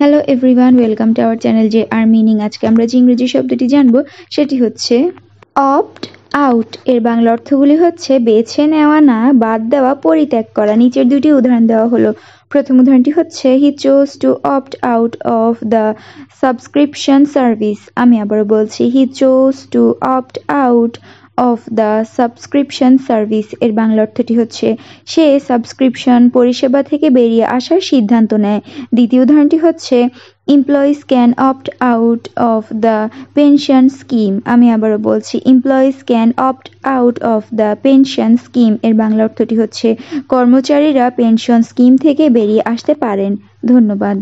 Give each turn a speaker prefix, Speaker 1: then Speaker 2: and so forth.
Speaker 1: hello everyone welcome to our channel যে আর meaning আজকে আমরা যে ইংরেজি শব্দটি জানবো সেটি হচ্ছে অপ্ট আউট এর বাংলা অর্থগুলি হচ্ছে বেছে নেওয়া না বাদ দেওয়া পরিত্যাগ করা নিচের দুটি উদাহরণ দেওয়া হলো প্রথম উদাহরণটি হচ্ছে he chose to opt out of the subscription service আমি আবারও বলছি he chose to opt out of the subscription service এর বাংলা অর্থটি হচ্ছে সে সাবস্ক্রিপশন পরিষেবা থেকে বেরিয়ে আসার সিদ্ধান্ত নেয় দ্বিতীয় উদাহরণটি হচ্ছে employees can opt out of the pension scheme আমি আবারও বলছি employees can opt out of the pension scheme এর বাংলা অর্থটি হচ্ছে কর্মচারীরা পেনশন স্কিম থেকে বেরিয়ে আসতে পারেন ধন্যবাদ